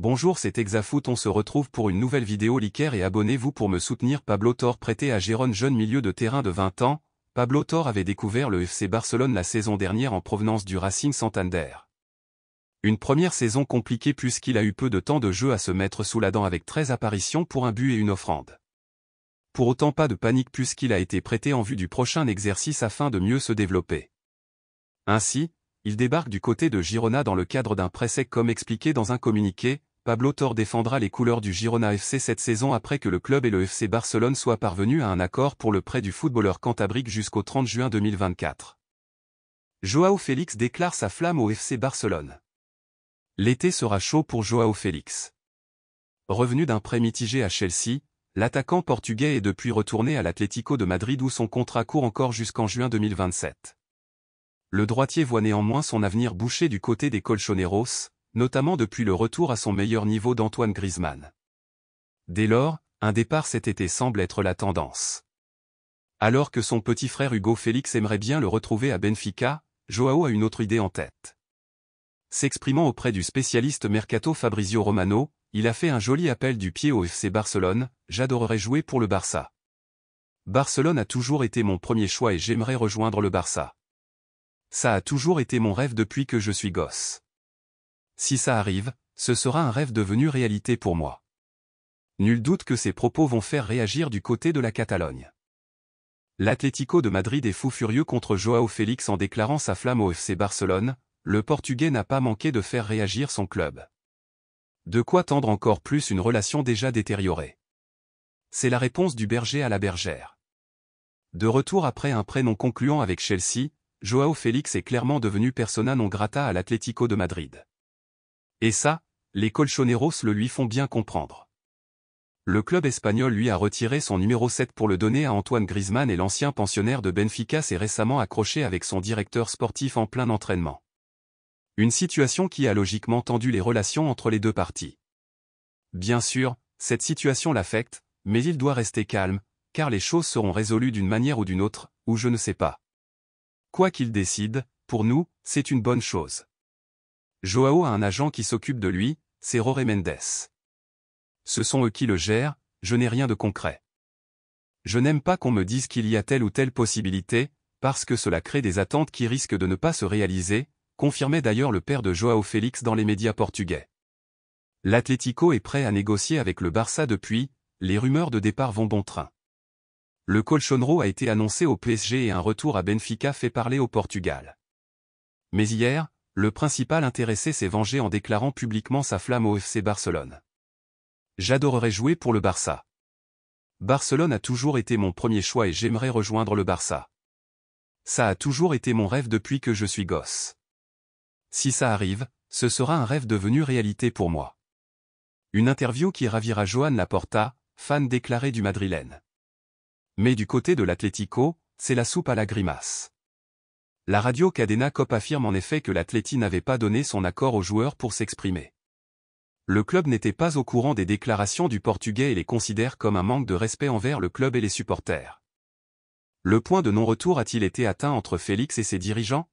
Bonjour c'est Exafoot on se retrouve pour une nouvelle vidéo liker et abonnez-vous pour me soutenir Pablo Thor prêté à Gérone jeune milieu de terrain de 20 ans, Pablo Thor avait découvert le FC Barcelone la saison dernière en provenance du Racing Santander. Une première saison compliquée puisqu'il a eu peu de temps de jeu à se mettre sous la dent avec 13 apparitions pour un but et une offrande. Pour autant pas de panique puisqu'il a été prêté en vue du prochain exercice afin de mieux se développer. Ainsi, il débarque du côté de Girona dans le cadre d'un prêt comme expliqué dans un communiqué, Pablo Tor défendra les couleurs du Girona FC cette saison après que le club et le FC Barcelone soient parvenus à un accord pour le prêt du footballeur cantabrique jusqu'au 30 juin 2024. Joao Félix déclare sa flamme au FC Barcelone. L'été sera chaud pour Joao Félix. Revenu d'un prêt mitigé à Chelsea, l'attaquant portugais est depuis retourné à l'Atlético de Madrid où son contrat court encore jusqu'en juin 2027. Le droitier voit néanmoins son avenir bouché du côté des Colchoneros, notamment depuis le retour à son meilleur niveau d'Antoine Griezmann. Dès lors, un départ cet été semble être la tendance. Alors que son petit frère Hugo Félix aimerait bien le retrouver à Benfica, Joao a une autre idée en tête. S'exprimant auprès du spécialiste mercato Fabrizio Romano, il a fait un joli appel du pied au FC Barcelone, j'adorerais jouer pour le Barça. Barcelone a toujours été mon premier choix et j'aimerais rejoindre le Barça. Ça a toujours été mon rêve depuis que je suis gosse. Si ça arrive, ce sera un rêve devenu réalité pour moi. Nul doute que ces propos vont faire réagir du côté de la Catalogne. L'Atlético de Madrid est fou furieux contre Joao Félix en déclarant sa flamme au FC Barcelone, le Portugais n'a pas manqué de faire réagir son club. De quoi tendre encore plus une relation déjà détériorée. C'est la réponse du berger à la bergère. De retour après un prêt non concluant avec Chelsea, Joao Félix est clairement devenu persona non grata à l'Atlético de Madrid. Et ça, les colchoneros le lui font bien comprendre. Le club espagnol lui a retiré son numéro 7 pour le donner à Antoine Griezmann et l'ancien pensionnaire de Benfica s'est récemment accroché avec son directeur sportif en plein entraînement. Une situation qui a logiquement tendu les relations entre les deux parties. Bien sûr, cette situation l'affecte, mais il doit rester calme, car les choses seront résolues d'une manière ou d'une autre, ou je ne sais pas. Quoi qu'il décide, pour nous, c'est une bonne chose. Joao a un agent qui s'occupe de lui, c'est Roré Mendes. Ce sont eux qui le gèrent, je n'ai rien de concret. Je n'aime pas qu'on me dise qu'il y a telle ou telle possibilité, parce que cela crée des attentes qui risquent de ne pas se réaliser, confirmait d'ailleurs le père de Joao Félix dans les médias portugais. L'Atlético est prêt à négocier avec le Barça depuis, les rumeurs de départ vont bon train. Le Colchonro a été annoncé au PSG et un retour à Benfica fait parler au Portugal. Mais hier, le principal intéressé s'est vengé en déclarant publiquement sa flamme au FC Barcelone. J'adorerais jouer pour le Barça. Barcelone a toujours été mon premier choix et j'aimerais rejoindre le Barça. Ça a toujours été mon rêve depuis que je suis gosse. Si ça arrive, ce sera un rêve devenu réalité pour moi. Une interview qui ravira Joan Laporta, fan déclaré du Madrilène. Mais du côté de l'Atlético, c'est la soupe à la grimace. La radio Cadena Cop affirme en effet que l'Atleti n'avait pas donné son accord aux joueurs pour s'exprimer. Le club n'était pas au courant des déclarations du Portugais et les considère comme un manque de respect envers le club et les supporters. Le point de non-retour a-t-il été atteint entre Félix et ses dirigeants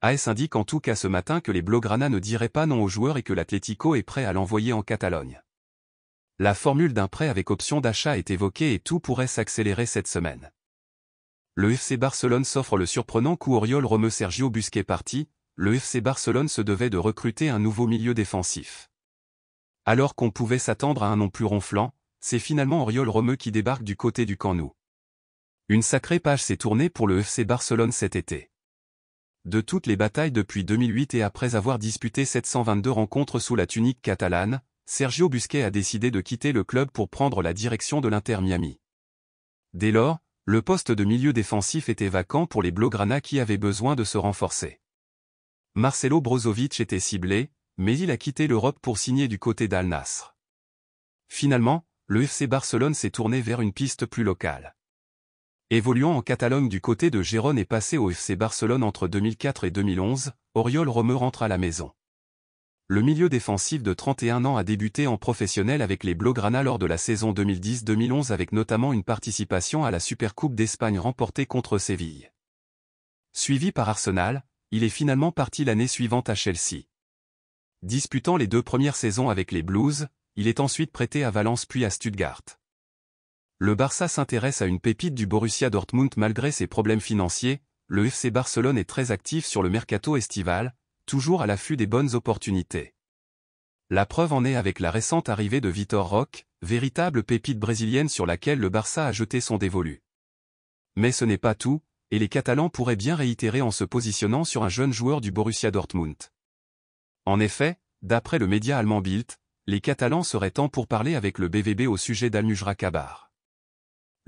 AS indique en tout cas ce matin que les Blaugrana ne diraient pas non aux joueurs et que l'Atlético est prêt à l'envoyer en Catalogne. La formule d'un prêt avec option d'achat est évoquée et tout pourrait s'accélérer cette semaine le FC Barcelone s'offre le surprenant coup Oriol Romeu Sergio Busquet parti, le FC Barcelone se devait de recruter un nouveau milieu défensif. Alors qu'on pouvait s'attendre à un nom plus ronflant, c'est finalement Oriol Romeu qui débarque du côté du Camp Une sacrée page s'est tournée pour le FC Barcelone cet été. De toutes les batailles depuis 2008 et après avoir disputé 722 rencontres sous la tunique catalane, Sergio Busquet a décidé de quitter le club pour prendre la direction de l'Inter Miami. Dès lors, le poste de milieu défensif était vacant pour les Blaugrana qui avaient besoin de se renforcer. Marcelo Brozovic était ciblé, mais il a quitté l'Europe pour signer du côté d'Al Finalement, le FC Barcelone s'est tourné vers une piste plus locale. Évoluant en Catalogne du côté de Gérone et passé au FC Barcelone entre 2004 et 2011, Oriol Romeu rentre à la maison. Le milieu défensif de 31 ans a débuté en professionnel avec les Blaugrana lors de la saison 2010-2011 avec notamment une participation à la Supercoupe d'Espagne remportée contre Séville. Suivi par Arsenal, il est finalement parti l'année suivante à Chelsea. Disputant les deux premières saisons avec les Blues, il est ensuite prêté à Valence puis à Stuttgart. Le Barça s'intéresse à une pépite du Borussia Dortmund malgré ses problèmes financiers, le FC Barcelone est très actif sur le mercato estival, toujours à l'affût des bonnes opportunités. La preuve en est avec la récente arrivée de Vitor Roque, véritable pépite brésilienne sur laquelle le Barça a jeté son dévolu. Mais ce n'est pas tout, et les Catalans pourraient bien réitérer en se positionnant sur un jeune joueur du Borussia Dortmund. En effet, d'après le média allemand Bild, les Catalans seraient temps pour parler avec le BVB au sujet d'Almujra Kabar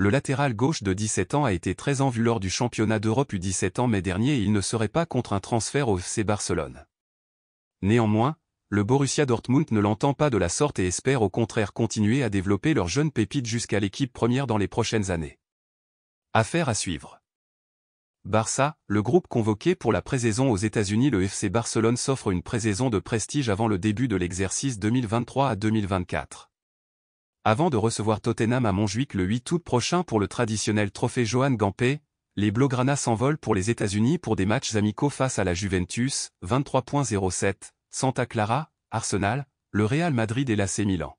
le latéral gauche de 17 ans a été très en vue lors du championnat d'Europe U17 ans mai dernier et il ne serait pas contre un transfert au FC Barcelone. Néanmoins, le Borussia Dortmund ne l'entend pas de la sorte et espère au contraire continuer à développer leur jeune pépite jusqu'à l'équipe première dans les prochaines années. Affaire à suivre. Barça, le groupe convoqué pour la présaison aux États-Unis, le FC Barcelone s'offre une présaison de prestige avant le début de l'exercice 2023 à 2024. Avant de recevoir Tottenham à Montjuic le 8 août prochain pour le traditionnel trophée Johan Gampé, les Blaugrana s'envolent pour les États-Unis pour des matchs amicaux face à la Juventus, 23.07, Santa Clara, Arsenal, le Real Madrid et l'AC Milan.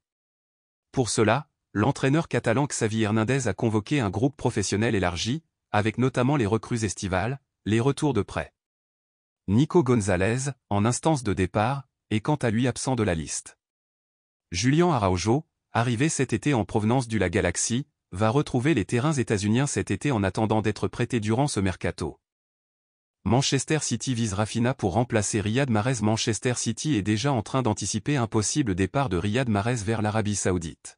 Pour cela, l'entraîneur catalan Xavier Hernandez a convoqué un groupe professionnel élargi, avec notamment les recrues estivales, les retours de prêt. Nico Gonzalez, en instance de départ, est quant à lui absent de la liste. Julian Araujo, arrivé cet été en provenance du La Galaxie, va retrouver les terrains états-uniens cet été en attendant d'être prêté durant ce mercato. Manchester City vise Rafinha pour remplacer Riyad Mahrez. Manchester City est déjà en train d'anticiper un possible départ de Riyad Mahrez vers l'Arabie Saoudite.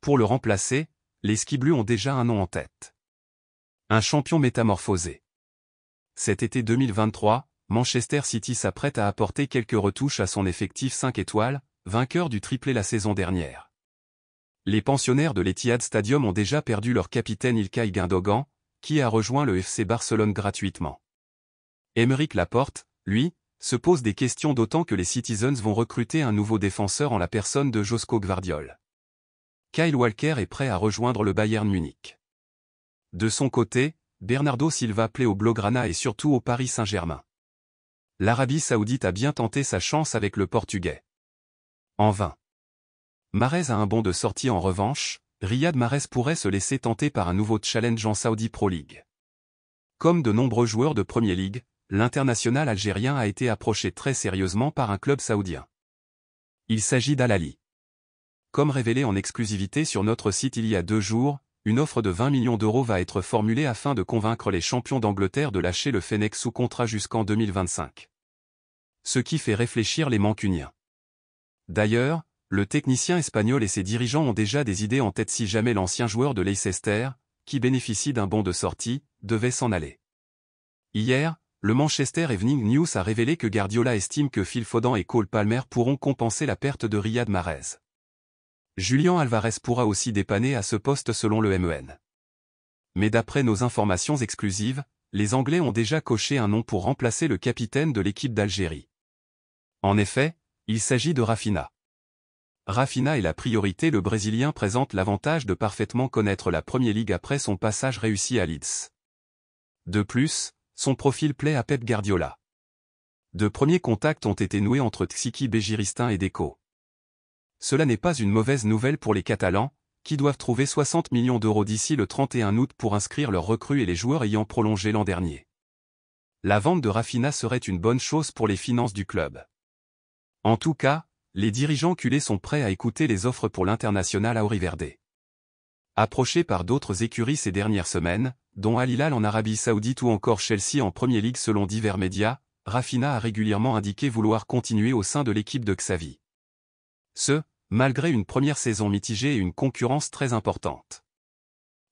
Pour le remplacer, les Skiblus ont déjà un nom en tête. Un champion métamorphosé. Cet été 2023, Manchester City s'apprête à apporter quelques retouches à son effectif 5 étoiles, vainqueur du triplé la saison dernière. Les pensionnaires de l'Etihad Stadium ont déjà perdu leur capitaine Ilkay Gundogan, qui a rejoint le FC Barcelone gratuitement. Émeric Laporte, lui, se pose des questions d'autant que les Citizens vont recruter un nouveau défenseur en la personne de Josco Gvardiol. Kyle Walker est prêt à rejoindre le Bayern Munich. De son côté, Bernardo Silva plaît au Blaugrana et surtout au Paris Saint-Germain. L'Arabie Saoudite a bien tenté sa chance avec le Portugais. En vain. Marez a un bon de sortie en revanche, Riyad Mahrez pourrait se laisser tenter par un nouveau challenge en Saudi Pro League. Comme de nombreux joueurs de Premier League, l'international algérien a été approché très sérieusement par un club saoudien. Il s'agit d'Al-Ali. Comme révélé en exclusivité sur notre site il y a deux jours, une offre de 20 millions d'euros va être formulée afin de convaincre les champions d'Angleterre de lâcher le Fennec sous contrat jusqu'en 2025. Ce qui fait réfléchir les mancuniens. D'ailleurs, le technicien espagnol et ses dirigeants ont déjà des idées en tête si jamais l'ancien joueur de Leicester, qui bénéficie d'un bon de sortie, devait s'en aller. Hier, le Manchester Evening News a révélé que Guardiola estime que Phil Foden et Cole Palmer pourront compenser la perte de Riyad Mahrez. Julian Alvarez pourra aussi dépanner à ce poste selon le MEN. Mais d'après nos informations exclusives, les Anglais ont déjà coché un nom pour remplacer le capitaine de l'équipe d'Algérie. En effet, il s'agit de Rafina. Rafina est la priorité le Brésilien présente l'avantage de parfaitement connaître la Premier League après son passage réussi à Leeds. De plus, son profil plaît à Pep Guardiola. De premiers contacts ont été noués entre Txiki Bégiristin et Deco. Cela n'est pas une mauvaise nouvelle pour les Catalans, qui doivent trouver 60 millions d'euros d'ici le 31 août pour inscrire leurs recrues et les joueurs ayant prolongé l'an dernier. La vente de Raffina serait une bonne chose pour les finances du club. En tout cas, les dirigeants culés sont prêts à écouter les offres pour l'international à Verde. Approché par d'autres écuries ces dernières semaines, dont Al Hilal en Arabie Saoudite ou encore Chelsea en Premier League selon divers médias, Raffina a régulièrement indiqué vouloir continuer au sein de l'équipe de Xavi. Ce, malgré une première saison mitigée et une concurrence très importante.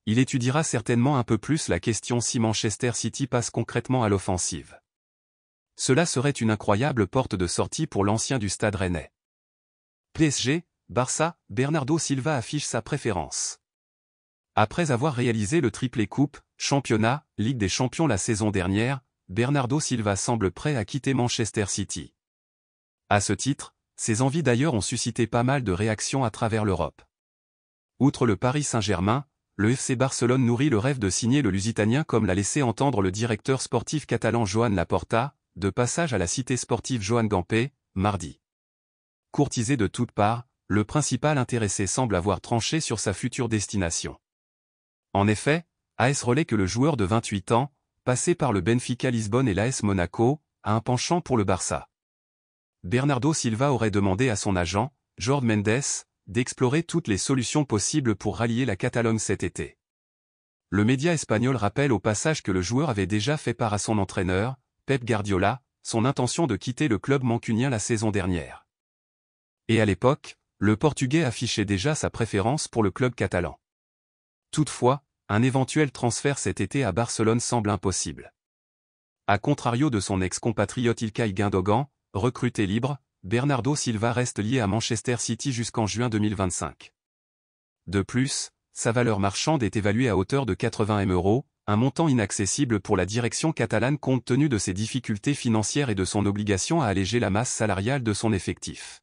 Il étudiera certainement un peu plus la question si Manchester City passe concrètement à l'offensive. Cela serait une incroyable porte de sortie pour l'ancien du stade rennais. PSG, Barça, Bernardo Silva affiche sa préférence. Après avoir réalisé le triplé coupe, championnat, Ligue des champions la saison dernière, Bernardo Silva semble prêt à quitter Manchester City. À ce titre, ses envies d'ailleurs ont suscité pas mal de réactions à travers l'Europe. Outre le Paris Saint-Germain, le FC Barcelone nourrit le rêve de signer le Lusitanien comme l'a laissé entendre le directeur sportif catalan Joan Laporta, de passage à la cité sportive Joan Gampé, mardi courtisé de toutes parts, le principal intéressé semble avoir tranché sur sa future destination. En effet, AS relaie que le joueur de 28 ans, passé par le Benfica Lisbonne et l'AS Monaco, a un penchant pour le Barça. Bernardo Silva aurait demandé à son agent, Jord Mendes, d'explorer toutes les solutions possibles pour rallier la Catalogne cet été. Le média espagnol rappelle au passage que le joueur avait déjà fait part à son entraîneur, Pep Guardiola, son intention de quitter le club mancunien la saison dernière et à l'époque, le Portugais affichait déjà sa préférence pour le club catalan. Toutefois, un éventuel transfert cet été à Barcelone semble impossible. A contrario de son ex-compatriote Ilkay Guindogan, recruté libre, Bernardo Silva reste lié à Manchester City jusqu'en juin 2025. De plus, sa valeur marchande est évaluée à hauteur de 80 M euros, un montant inaccessible pour la direction catalane compte tenu de ses difficultés financières et de son obligation à alléger la masse salariale de son effectif.